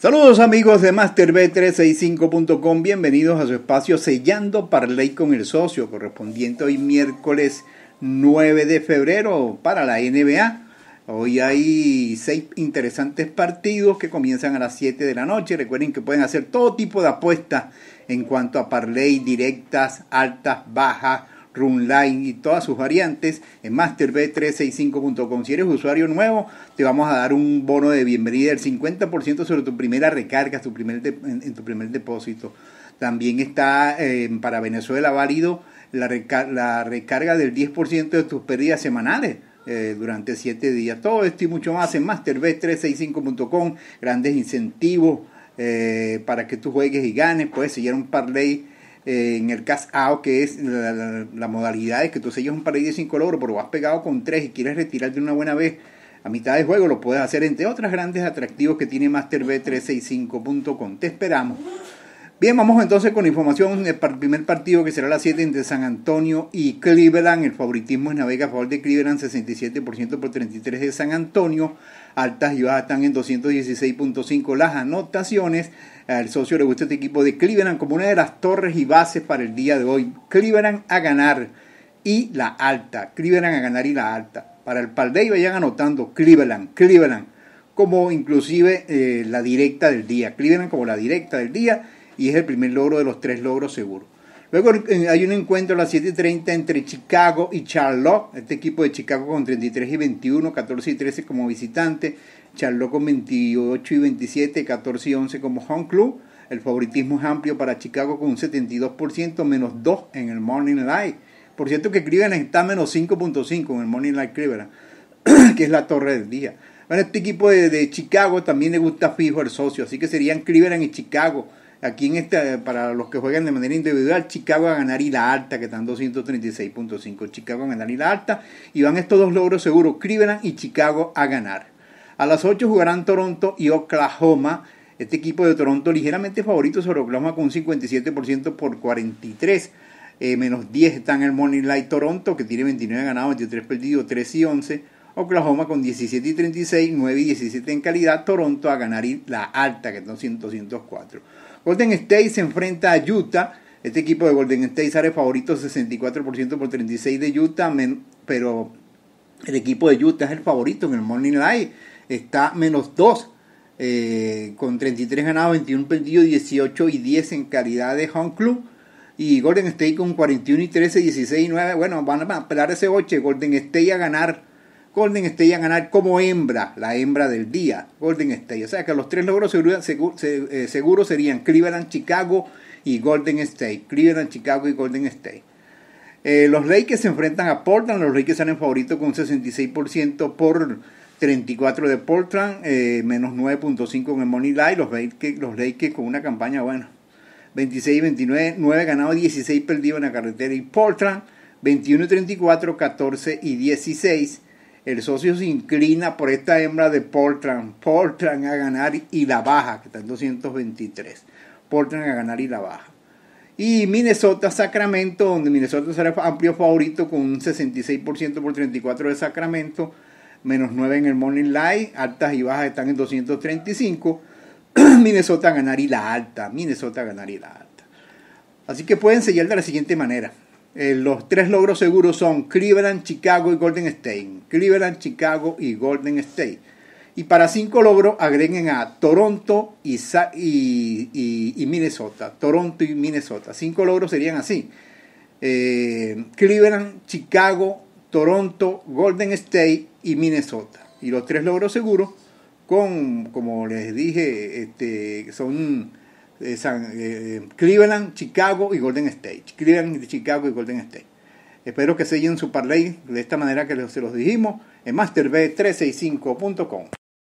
Saludos amigos de MasterB365.com, bienvenidos a su espacio Sellando Parley con el socio, correspondiente hoy miércoles 9 de febrero para la NBA. Hoy hay seis interesantes partidos que comienzan a las 7 de la noche. Recuerden que pueden hacer todo tipo de apuestas en cuanto a Parley, directas, altas, bajas Runline y todas sus variantes en masterb365.com. Si eres usuario nuevo, te vamos a dar un bono de bienvenida del 50% sobre tu primera recarga, tu primer en, tu primer depósito. También está eh, para Venezuela válido la, recarga del 10% de tus pérdidas semanales. Eh, durante 7 días. Todo esto y mucho más en masterb365.com. Grandes incentivos eh, para que tú juegues y ganes. Puedes sellar un parlay en el cast out, que es la, modalidad de que tú sellas un par de color logros, pero vas pegado con tres y quieres retirar de una buena vez a mitad de juego, lo puedes hacer entre otros grandes atractivos que tiene MasterB365.com. Te esperamos. Bien, vamos entonces con información del primer partido que será la 7 entre San Antonio y Cleveland. El favoritismo es navega a favor de Cleveland, 67% por 33% de San Antonio. Altas y bajas están en 216.5 las anotaciones. Al socio le gusta este equipo de Cleveland como una de las torres y bases para el día de hoy. Cleveland a ganar y la alta. Cleveland a ganar y la alta. Para el Paldey vayan anotando Cleveland, Cleveland, como inclusive eh, la directa del día. Cleveland como la directa del día y es el primer logro de los tres logros seguros. Luego hay un encuentro a las 7.30 entre Chicago y Charlotte, este equipo de Chicago con 33 y 21, 14 y 13 como visitante, Charlotte con 28 y 27, 14 y 11 como home club. El favoritismo es amplio para Chicago con un 72%, menos 2 en el Morning Light. Por cierto que Cleveland está menos 5.5 en el Morning Light Cleveland, que es la torre del día. Bueno, este equipo de, Chicago también le gusta fijo el socio, así que serían Cleveland y Chicago Aquí en este para los que juegan de manera individual, Chicago a ganar y la alta, que están 236.5. Chicago a ganar y la alta. Y van estos dos logros seguros, Cleveland y Chicago a ganar. A las 8 jugarán Toronto y Oklahoma. Este equipo de Toronto ligeramente favorito sobre Oklahoma con un 57% por 43. Eh, menos 10 están el Morning Light Toronto, que tiene 29 ganados, 23 perdidos, 3 y 11. Oklahoma con 17 y 36, 9 y 17 en calidad, Toronto a ganar la alta que son 104 Golden State se enfrenta a Utah, este equipo de Golden State sale favorito 64% por 36 de Utah, pero el equipo de Utah es el favorito en el Morning Light, está menos 2. Eh, con 33 ganados, 21 perdidos, 18 y 10 en calidad de home club. Y Golden State con 41 y 13, 16 y 9. Bueno, van a pelar ese 8. Golden State a ganar Golden State a ganar como hembra, la hembra del día, Golden State. O sea que los tres logros seguros eh, serían Cleveland, Chicago y Golden State. Cleveland, Chicago y Golden State. Eh, los Lakers se enfrentan a Portland. Los Lakers salen favoritos con un 66% por 34 de Portland, eh, menos 9.5 en el Money Los Lakers, con una campaña buena. 26 y 29, 9 ganados, 16 perdidos en la carretera. Y Portland, 21 y 34, 14 y 16 el socio se inclina por esta hembra de Portland. Portland a ganar y la baja, que está en 223. Portland a ganar y la baja. Y Minnesota, Sacramento, donde Minnesota será amplio favorito con un 66% por 34 de Sacramento, menos 9 en el Morning Light, altas y bajas están en 235. Minnesota a ganar y la alta. Minnesota a ganar y la alta. Así que pueden sellar de la siguiente manera. Eh, los tres logros seguros son Cleveland, Chicago y Golden State. Cleveland, Chicago y Golden State. Y para cinco logros agreguen a Toronto y, Minnesota. Toronto y Minnesota. Cinco logros serían así. Eh, Cleveland, Chicago, Toronto, Golden State y Minnesota. Y los tres logros seguros con, como les dije, este, son eh, eh, Cleveland, Chicago y Golden State. Cleveland, Chicago y Golden State. Espero que sellen su parlay de esta manera que se los dijimos en masterb365.com.